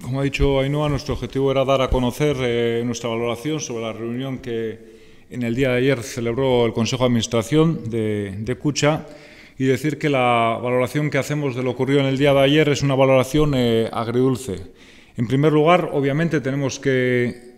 Como ha dicho Ainhoa, nuestro objetivo era dar a conocer eh, nuestra valoración sobre la reunión que en el día de ayer celebró el Consejo de Administración de, Cucha y decir que la valoración que hacemos de lo ocurrido en el día de ayer es una valoración eh, agridulce. En primer lugar, obviamente tenemos que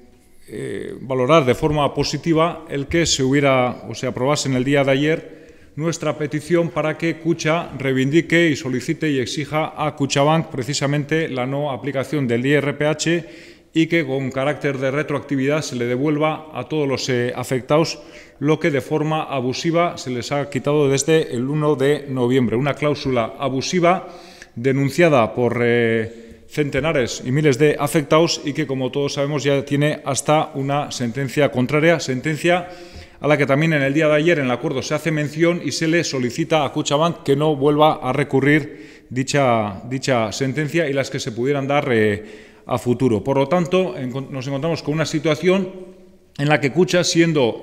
eh, valorar de forma positiva el que se hubiera o se aprobase en el día de ayer nuestra petición para que Cucha reivindique y solicite y exija a Cuchabank precisamente la no aplicación del IRPH y que con carácter de retroactividad se le devuelva a todos los eh, afectados lo que de forma abusiva se les ha quitado desde el 1 de noviembre. Una cláusula abusiva denunciada por eh, centenares y miles de afectados y que, como todos sabemos, ya tiene hasta una sentencia contraria, sentencia a la que también en el día de ayer en el acuerdo se hace mención y se le solicita a Cuchabank que no vuelva a recurrir dicha, dicha sentencia y las que se pudieran dar eh, a futuro. Por lo tanto, nos encontramos con una situación en la que Cucha, siendo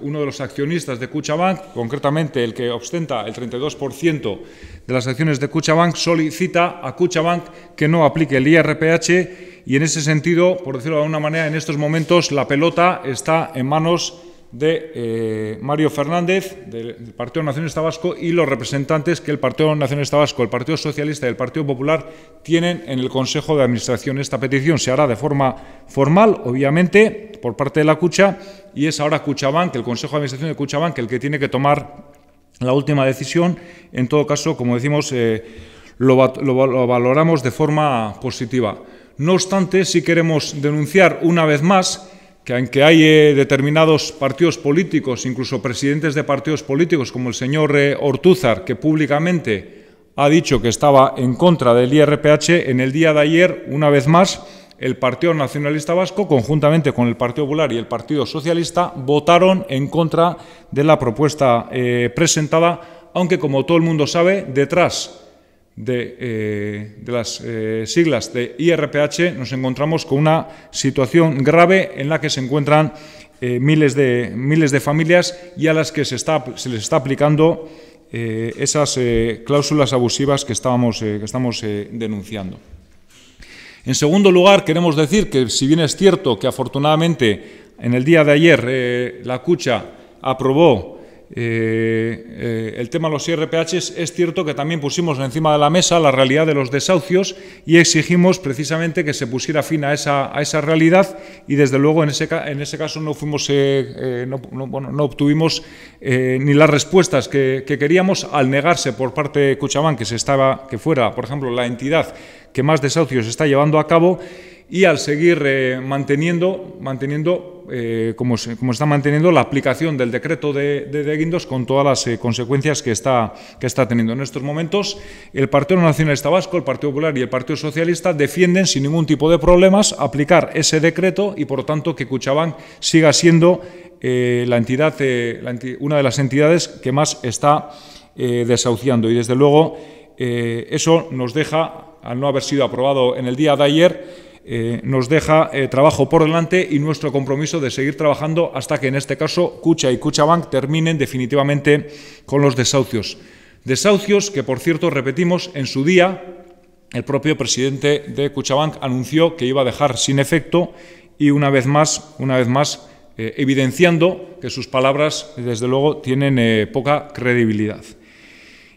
uno de los accionistas de Cuchabank, concretamente el que ostenta el 32% de las acciones de Cuchabank, solicita a Cuchabank que no aplique el IRPH y en ese sentido, por decirlo de alguna manera, en estos momentos la pelota está en manos de eh, Mario Fernández, del, Partido Nacionalista Vasco, y los representantes que el Partido Nacionalista Vasco, el Partido Socialista y el Partido Popular tienen en el Consejo de Administración. Esta petición se hará de forma formal, obviamente, por parte de la Cucha, y es ahora Cuchabank, el Consejo de Administración de Cuchabank, el que tiene que tomar la última decisión. En todo caso, como decimos, eh, lo, valoramos de forma positiva. No obstante, si queremos denunciar una vez más que aunque hay eh, determinados partidos políticos, incluso presidentes de partidos políticos, como el señor eh, Ortúzar, que públicamente ha dicho que estaba en contra del IRPH, en el día de ayer, una vez más, el Partido Nacionalista Vasco, conjuntamente con el Partido Popular y el Partido Socialista, votaron en contra de la propuesta eh, presentada, aunque, como todo el mundo sabe, detrás eh, de, las eh, siglas de IRPH, nos encontramos con una situación grave en la que se encuentran eh, miles, de, miles de familias y a las que se, se les está aplicando esas cláusulas abusivas que, estábamos, que estamos denunciando. En segundo lugar, queremos decir que si bien es cierto que afortunadamente en el día de ayer la CUCHA aprobó eh, eh, el tema de los IRPH es cierto que también pusimos encima de la mesa la realidad de los desahucios y exigimos precisamente que se pusiera fin a esa, a esa realidad y desde luego en ese, en ese caso no, fuimos, eh, no, obtuvimos ni las respuestas que, queríamos al negarse por parte de que, se estaba, que fuera, por ejemplo, la entidad que más desahucios está llevando a cabo y al seguir manteniendo, manteniendo eh, como, se, está manteniendo la aplicación del decreto de, de, Guindos con todas las eh, consecuencias que está, que está teniendo. En estos momentos, el Partido Nacionalista Vasco, el Partido Popular y el Partido Socialista defienden sin ningún tipo de problemas aplicar ese decreto y, por lo tanto, que Cuchabán siga siendo eh, la entidad, una de las entidades que más está desahuciando. Y, desde luego, eso nos deja, al no haber sido aprobado en el día de ayer, eh, nos deja eh, trabajo por delante y nuestro compromiso de seguir trabajando hasta que en este caso Cucha y Cuchabank terminen definitivamente con los desahucios. Desahucios que, por cierto, repetimos, en su día el propio presidente de Cuchabank anunció que iba a dejar sin efecto y una vez más, una vez más, eh, evidenciando que sus palabras, desde luego, tienen poca credibilidad.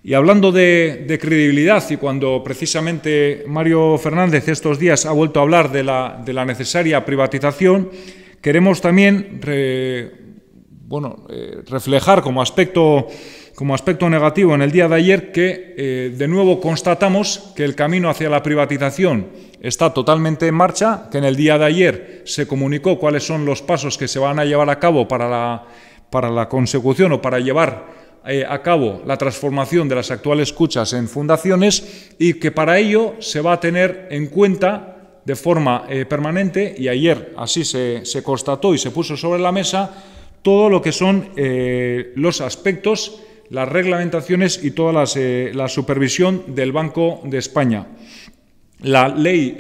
Y hablando de, credibilidad, y cuando precisamente Mario Fernández estos días ha vuelto a hablar de la, necesaria privatización, queremos también bueno, eh, reflejar como aspecto, como aspecto negativo en el día de ayer que eh, de nuevo constatamos que el camino hacia la privatización está totalmente en marcha, que en el día de ayer se comunicó cuáles son los pasos que se van a llevar a cabo para la, para la consecución o para llevar eh, a cabo la transformación de las actuales cuchas en fundaciones y que para ello se va a tener en cuenta de forma eh, permanente, y ayer así se, constató y se puso sobre la mesa, todo lo que son eh, los aspectos, las reglamentaciones y toda la supervisión del Banco de España. La ley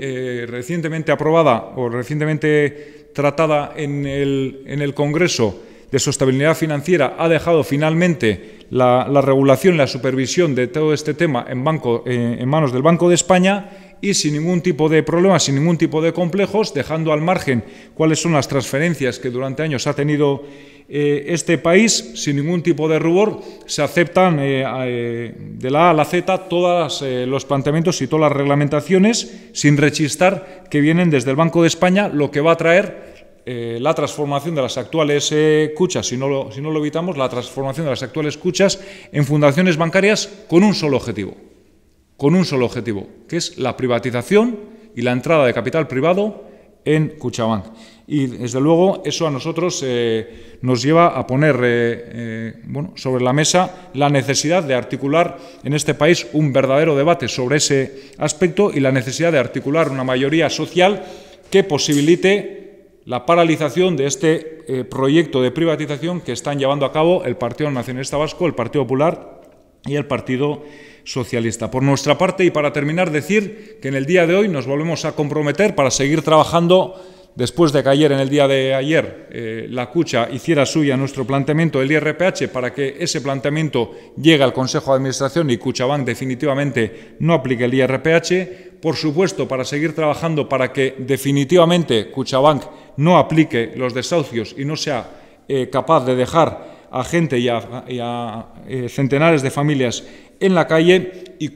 recientemente aprobada o recientemente tratada en el, en el Congreso de sostenibilidad financiera ha dejado finalmente la, regulación y la supervisión de todo este tema en, banco, eh, en manos del Banco de España y sin ningún tipo de problemas, sin ningún tipo de complejos, dejando al margen cuáles son las transferencias que durante años ha tenido eh, este país, sin ningún tipo de rubor, se aceptan eh, de la A a la Z todos los planteamientos y todas las reglamentaciones, sin rechistar, que vienen desde el Banco de España, lo que va a traer eh, la transformación de las actuales eh, cuchas, si no, lo, evitamos, la transformación de las actuales cuchas en fundaciones bancarias con un solo objetivo, con un solo objetivo, que es la privatización y la entrada de capital privado en Cuchabank. Y desde luego eso a nosotros eh, nos lleva a poner bueno, sobre la mesa la necesidad de articular en este país un verdadero debate sobre ese aspecto y la necesidad de articular una mayoría social que posibilite la paralización de este eh, proyecto de privatización que están llevando a cabo el Partido Nacionalista Vasco, el Partido Popular y el Partido Socialista. Por nuestra parte, y para terminar, decir que en el día de hoy nos volvemos a comprometer para seguir trabajando después de que ayer, en el día de ayer, eh, la Cucha hiciera suya nuestro planteamiento del IRPH para que ese planteamiento llegue al Consejo de Administración y Cuchabank definitivamente no aplique el IRPH. Por supuesto, para seguir trabajando para que definitivamente Cuchabank no aplique los desahucios y no sea eh, capaz de dejar a gente y a, eh, centenares de familias en la calle y, no,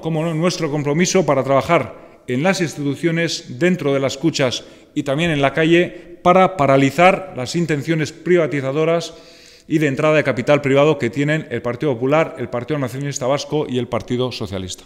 cómo no, nuestro compromiso para trabajar en las instituciones, dentro de las cuchas y también en la calle para paralizar las intenciones privatizadoras y de entrada de capital privado que tienen el Partido Popular, el Partido Nacionalista Vasco y el Partido Socialista.